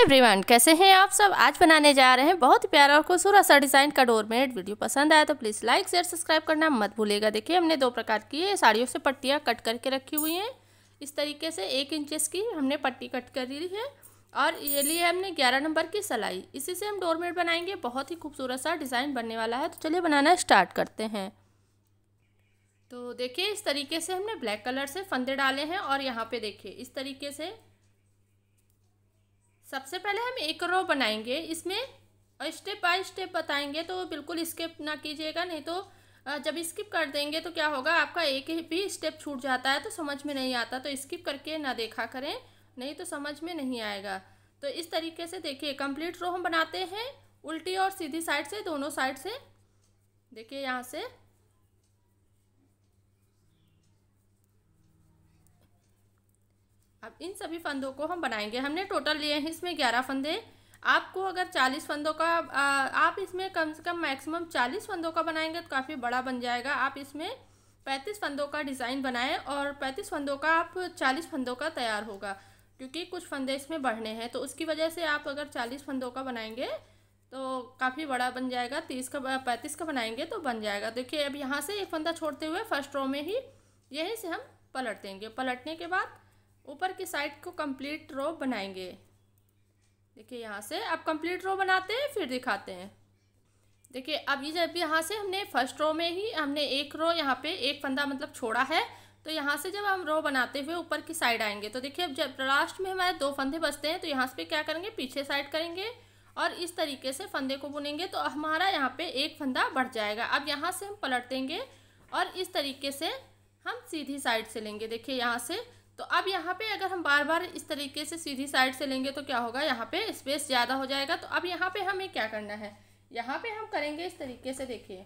everyone कैसे हैं आप सब आज बनाने जा रहे हैं बहुत प्यारा और खूबसूरत सा डिज़ाइन का डोरमेट वीडियो पसंद आया तो प्लीज़ लाइक शेयर सब्सक्राइब करना मत भूलेगा देखिए हमने दो प्रकार की साड़ियों से पट्टियाँ कट करके रखी हुई हैं इस तरीके से एक इंचेस की हमने पट्टी कट कर ली है और ये लिए हमने ग्यारह नंबर की सलाई इसी से हम डोरमेट बनाएंगे बहुत ही खूबसूरत सा डिज़ाइन बनने वाला है तो चलिए बनाना स्टार्ट करते हैं तो देखिए इस तरीके से हमने ब्लैक कलर से फंदे डाले हैं और यहाँ पे देखिए इस तरीके से सबसे पहले हम एक रो बनाएंगे इसमें स्टेप बाय स्टेप बताएंगे तो बिल्कुल स्किप ना कीजिएगा नहीं तो जब स्किप कर देंगे तो क्या होगा आपका एक ही भी स्टेप छूट जाता है तो समझ में नहीं आता तो स्किप करके ना देखा करें नहीं तो समझ में नहीं आएगा तो इस तरीके से देखिए कंप्लीट रो हम बनाते हैं उल्टी और सीधी साइड से दोनों साइड से देखिए यहाँ से अब इन सभी फंदों को हम बनाएंगे हमने टोटल लिए हैं इसमें ग्यारह फंदे आपको अगर चालीस फंदों का आप इसमें कम से कम मैक्सिमम चालीस फंदों का बनाएंगे तो काफ़ी बड़ा बन जाएगा आप इसमें पैंतीस फंदों का डिज़ाइन बनाएं और पैंतीस फंदों का आप चालीस फंदों का तैयार होगा क्योंकि कुछ फंदे इसमें बढ़ने हैं तो उसकी वजह से आप अगर चालीस फंदों का बनाएंगे तो काफ़ी बड़ा बन जाएगा तीस का पैंतीस का बनाएंगे तो बन जाएगा देखिए अब यहाँ से एक फंदा छोड़ते हुए फर्स्ट रो में ही यहीं से हम पलट देंगे पलटने के बाद ऊपर की साइड को कंप्लीट रो बनाएंगे देखिए यहाँ से अब कंप्लीट रो बनाते हैं फिर दिखाते हैं देखिए अब ये जब यहाँ से हमने फर्स्ट रो में ही हमने एक रो यहाँ पे एक फंदा मतलब छोड़ा है तो यहाँ से जब हम रो बनाते हुए ऊपर की साइड आएंगे तो देखिए अब जब लास्ट में हमारे दो फंदे बचते हैं तो यहाँ से क्या करेंगे पीछे साइड करेंगे और इस तरीके से फंदे को बुनेंगे तो हमारा यहाँ पे एक फंदा बढ़ जाएगा अब यहाँ से हम पलट देंगे और इस तरीके से हम सीधी साइड से लेंगे देखिए यहाँ से तो अब यहाँ पे अगर हम बार बार इस तरीके से सीधी साइड से लेंगे तो क्या होगा यहाँ पे स्पेस ज़्यादा हो जाएगा तो अब यहाँ पे हमें क्या करना है यहाँ पे हम करेंगे इस तरीके से देखिए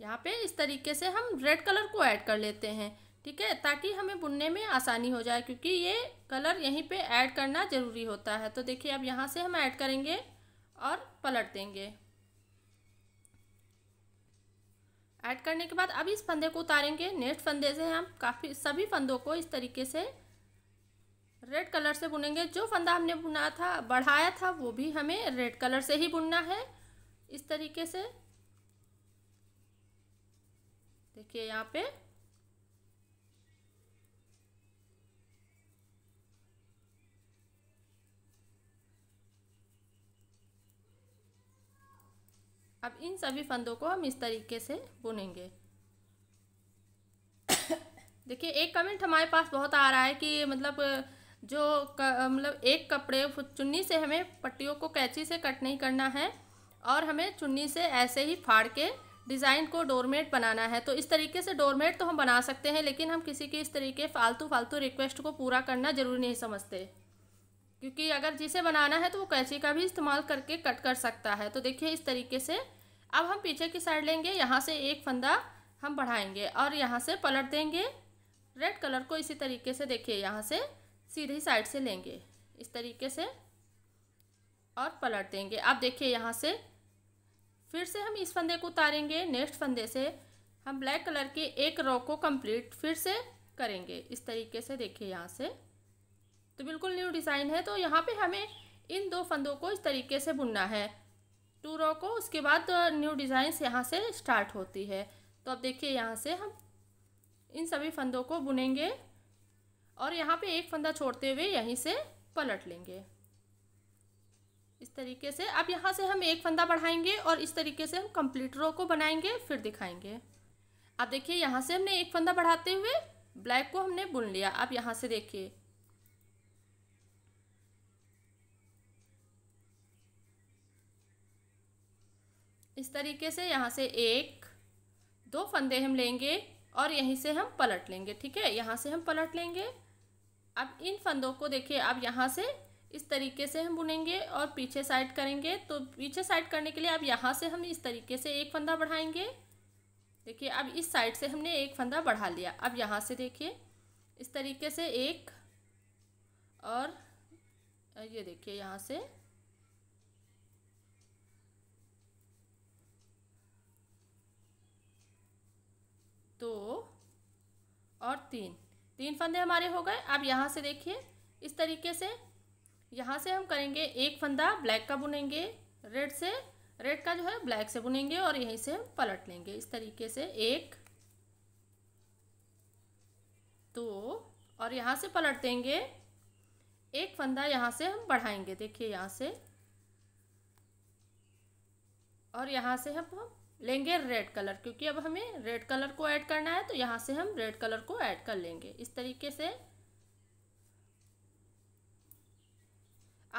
यहाँ पे इस तरीके से हम रेड कलर को ऐड कर लेते हैं ठीक है ताकि हमें बुनने में आसानी हो जाए क्योंकि ये कलर यहीं पर ऐड करना ज़रूरी होता है तो देखिए अब यहाँ से हम ऐड करेंगे और पलट देंगे ऐड करने के बाद अब इस फंदे को उतारेंगे नेक्स्ट फंदे से हम काफ़ी सभी फंदों को इस तरीके से रेड कलर से बुनेंगे जो फंदा हमने बुना था बढ़ाया था वो भी हमें रेड कलर से ही बुनना है इस तरीके से देखिए यहाँ पे अब इन सभी फंदों को हम इस तरीके से बुनेंगे देखिए एक कमेंट हमारे पास बहुत आ रहा है कि मतलब जो मतलब एक कपड़े चुन्नी से हमें पट्टियों को कैची से कट नहीं करना है और हमें चुन्नी से ऐसे ही फाड़ के डिज़ाइन को डोरमेट बनाना है तो इस तरीके से डोरमेट तो हम बना सकते हैं लेकिन हम किसी के इस तरीके फालतू फालतू रिक्वेस्ट को पूरा करना ज़रूरी नहीं समझते क्योंकि अगर जिसे बनाना है तो वो कैंची का भी इस्तेमाल करके कट कर सकता है तो देखिए इस तरीके से अब हम पीछे की साइड लेंगे यहाँ से एक फंदा हम बढ़ाएंगे और यहाँ से पलट देंगे रेड कलर को इसी तरीके से देखिए यहाँ से सीधी साइड से लेंगे इस तरीके से और पलट देंगे अब देखिए यहाँ से फिर से हम इस फंदे को उतारेंगे नेक्स्ट फंदे से हम ब्लैक कलर के एक रो को कंप्लीट फिर से करेंगे इस तरीके से देखिए यहाँ से तो बिल्कुल न्यू डिज़ाइन है तो यहाँ पे हमें इन दो फंदों को इस तरीके से बुनना है टू रो को उसके बाद न्यू uh, डिज़ाइन यहाँ से स्टार्ट होती है तो अब देखिए यहाँ से हम इन सभी फंदों को बुनेंगे और यहाँ पे एक फंदा छोड़ते हुए यहीं से पलट लेंगे इस तरीके से अब यहाँ से हम एक फंदा बढ़ाएंगे और इस तरीके से हम कंप्लीट रो को बनाएंगे फिर दिखाएंगे अब देखिए यहाँ से हमने एक फंदा बढ़ाते हुए ब्लैक को हमने बुन लिया अब यहाँ से देखिए इस तरीके से यहाँ से एक दो फंदे हम लेंगे और यहीं से हम पलट लेंगे ठीक है यहाँ से हम पलट लेंगे अब इन फंदों को देखिए अब यहाँ से इस तरीके से हम बुनेंगे और पीछे साइड करेंगे तो पीछे साइड करने के लिए अब यहाँ से हम इस तरीके से एक फंदा बढ़ाएंगे देखिए अब इस साइड से हमने एक फंदा बढ़ा लिया अब यहाँ से देखिए इस तरीके से एक और ये देखिए यहाँ से दो और तीन तीन फंदे हमारे हो गए अब यहाँ से देखिए इस तरीके से यहाँ से हम करेंगे एक फंदा ब्लैक का बुनेंगे रेड से रेड का जो है ब्लैक से बुनेंगे और यहीं से हम पलट लेंगे इस तरीके से एक दो और यहाँ से पलट देंगे एक फंदा यहाँ से हम बढ़ाएंगे देखिए यहाँ से और यहाँ से हम हम लेंगे रेड कलर क्योंकि अब हमें रेड कलर को ऐड करना है तो यहाँ से हम रेड कलर को ऐड कर लेंगे इस तरीके से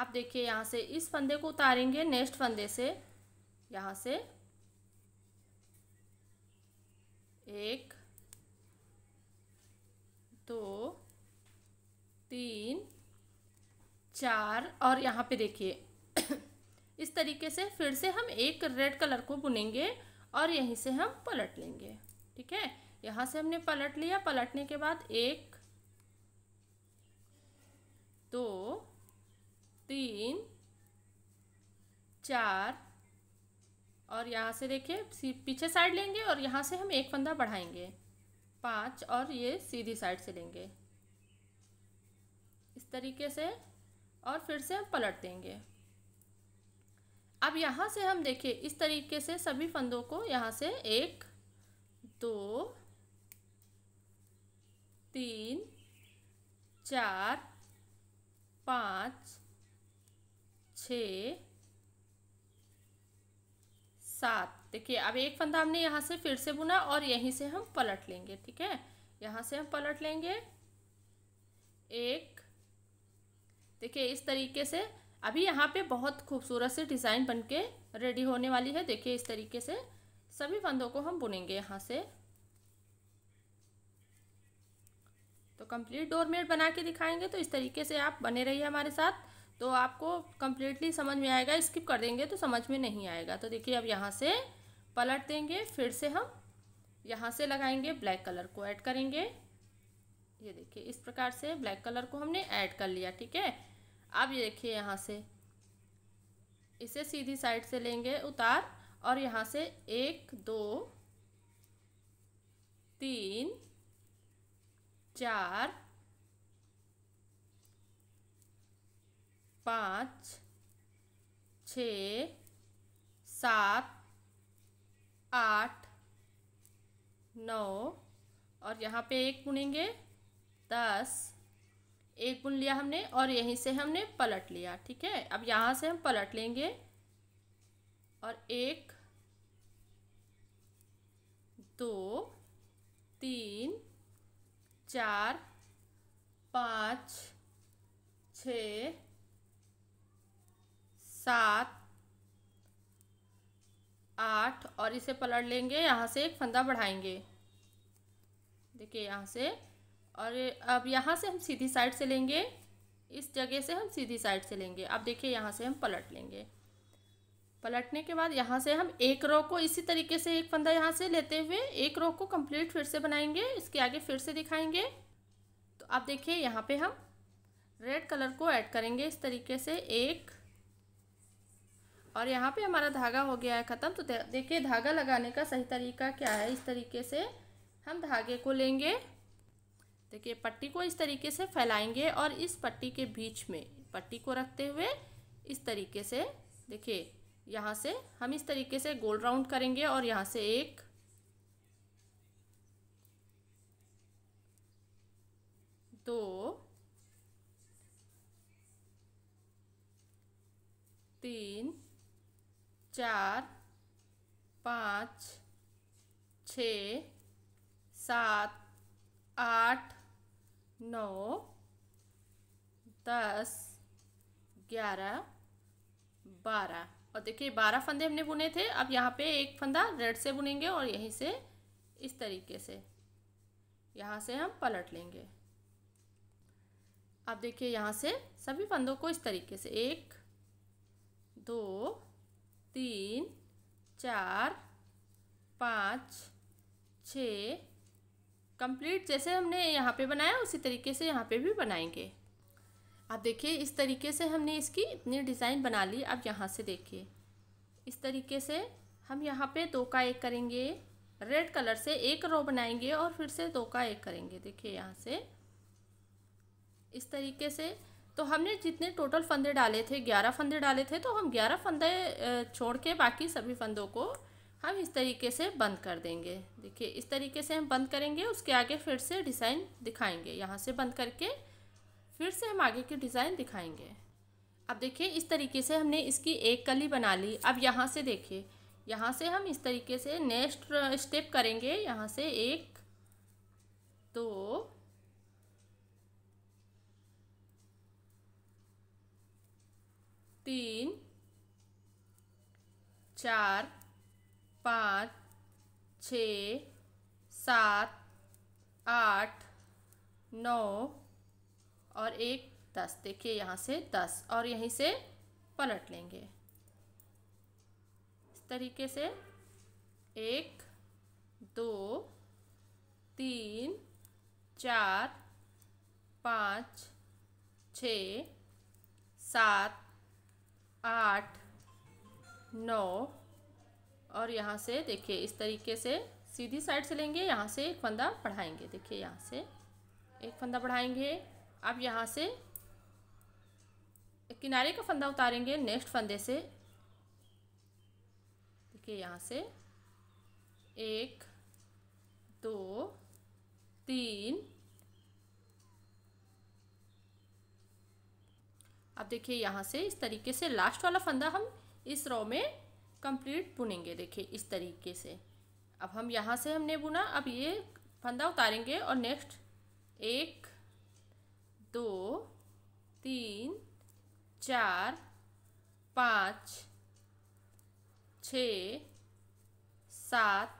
आप देखिए यहाँ से इस फंदे को उतारेंगे नेक्स्ट फंदे से यहाँ से एक दो तीन चार और यहाँ पे देखिए इस तरीके से फिर से हम एक रेड कलर को बुनेंगे और यहीं से हम पलट लेंगे ठीक है यहाँ से हमने पलट लिया पलटने के बाद एक दो तीन चार और यहाँ से देखिए पीछे साइड लेंगे और यहाँ से हम एक फंदा बढ़ाएंगे पाँच और ये सीधी साइड से लेंगे इस तरीके से और फिर से हम पलट देंगे अब यहाँ से हम देखें इस तरीके से सभी फंदों को यहाँ से एक दो तीन चार पाँच छ सात देखिए अब एक फंदा हमने यहाँ से फिर से बुना और यहीं से हम पलट लेंगे ठीक है यहाँ से हम पलट लेंगे एक देखिए इस तरीके से अभी यहाँ पे बहुत खूबसूरत से डिज़ाइन बन के रेडी होने वाली है देखिए इस तरीके से सभी फंदों को हम बुनेंगे यहाँ से तो कंप्लीट डोरमेट बना के दिखाएंगे तो इस तरीके से आप बने रहिए हमारे साथ तो आपको कंप्लीटली समझ में आएगा स्किप कर देंगे तो समझ में नहीं आएगा तो देखिए अब यहाँ से पलट देंगे फिर से हम यहाँ से लगाएंगे ब्लैक कलर को ऐड करेंगे ये देखिए इस प्रकार से ब्लैक कलर को हमने ऐड कर लिया ठीक है अब ये देखिए यहाँ से इसे सीधी साइड से लेंगे उतार और यहाँ से एक दो तीन चार पाँच छ सात आठ नौ और यहाँ पे एक बुनेंगे दस एक बुन लिया हमने और यहीं से हमने पलट लिया ठीक है अब यहाँ से हम पलट लेंगे और एक दो तीन चार पाँच छ सात आठ और इसे पलट लेंगे यहाँ से एक फंदा बढ़ाएंगे देखिए यहाँ से और अब यहाँ से हम सीधी साइड से लेंगे इस जगह से हम सीधी साइड से लेंगे अब देखिए यहाँ से हम पलट लेंगे पलटने के बाद यहाँ से हम एक रो को इसी तरीके से एक फंदा यहाँ से लेते हुए एक रो को कंप्लीट फिर से बनाएंगे इसके आगे फिर से दिखाएंगे तो आप देखिए यहाँ पे हम रेड कलर को ऐड करेंगे इस तरीके से एक और यहाँ पे हमारा धागा हो गया है ख़त्म तो देखिए धागा लगाने का सही तरीका क्या है इस तरीके से हम धागे को लेंगे देखिए पट्टी को इस तरीके से फैलाएंगे और इस पट्टी के बीच में पट्टी को रखते हुए इस तरीके से देखिए यहाँ से हम इस तरीके से गोल राउंड करेंगे और यहाँ से एक दो तीन चार पाँच छ सात आठ नौ दस ग्यारह बारह और देखिए बारह फंदे हमने बुने थे अब यहाँ पे एक फंदा रेड से बुनेंगे और यहीं से इस तरीके से यहाँ से हम पलट लेंगे आप देखिए यहाँ से सभी फंदों को इस तरीके से एक दो तीन चार पाँच छ कंप्लीट जैसे हमने यहाँ पे बनाया उसी तरीके से यहाँ पे भी बनाएंगे आप देखिए इस तरीके से हमने इसकी इतनी डिज़ाइन बना ली अब यहाँ से देखिए इस तरीके से हम यहाँ पे दो का एक करेंगे रेड कलर से एक रो बनाएंगे और फिर से दो का एक करेंगे देखिए यहाँ से इस तरीके से तो हमने जितने टोटल फंदे डाले थे ग्यारह फंदे डाले थे तो हम ग्यारह फंदे छोड़ के बाकी सभी फंदों को हम इस तरीके से बंद कर देंगे देखिए इस तरीके से हम बंद करेंगे उसके आगे फिर से डिज़ाइन दिखाएंगे यहाँ से बंद करके फिर से हम आगे की डिज़ाइन दिखाएंगे अब देखिए इस तरीके से हमने इसकी एक कली बना ली अब यहाँ से देखिए यहाँ से हम इस तरीके से नेक्स्ट स्टेप करेंगे यहाँ से एक दो तीन चार पाँच छ सात आठ नौ और एक दस देखिए यहाँ से दस और यहीं से पलट लेंगे इस तरीके से एक दो तीन चार पाँच छ सात आठ नौ और यहाँ से देखिए इस तरीके से सीधी साइड से लेंगे यहाँ से एक फंदा बढ़ाएंगे देखिए यहाँ से एक फंदा बढ़ाएंगे अब यहाँ से किनारे का फंदा उतारेंगे नेक्स्ट फंदे से देखिए यहाँ से एक दो तीन अब देखिए यहाँ से इस तरीके से लास्ट वाला फंदा हम इस रो में कंप्लीट बुनेंगे देखिए इस तरीके से अब हम यहाँ से हमने बुना अब ये फंदा उतारेंगे और नेक्स्ट एक दो तीन चार पाँच छ सात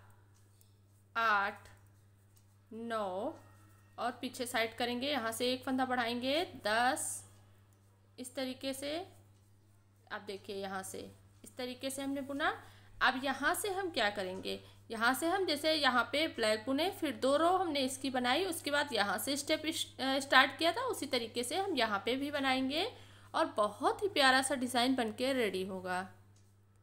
आठ नौ और पीछे साइड करेंगे यहाँ से एक फंदा बढ़ाएंगे दस इस तरीके से आप देखिए यहाँ से इस तरीके से हमने बुना अब यहाँ से हम क्या करेंगे यहाँ से हम जैसे यहाँ पे ब्लैक बुने फिर दो रो हमने इसकी बनाई उसके बाद यहाँ से स्टेप स्टार्ट किया था उसी तरीके से हम यहाँ पे भी बनाएंगे और बहुत ही प्यारा सा डिज़ाइन बनके रेडी होगा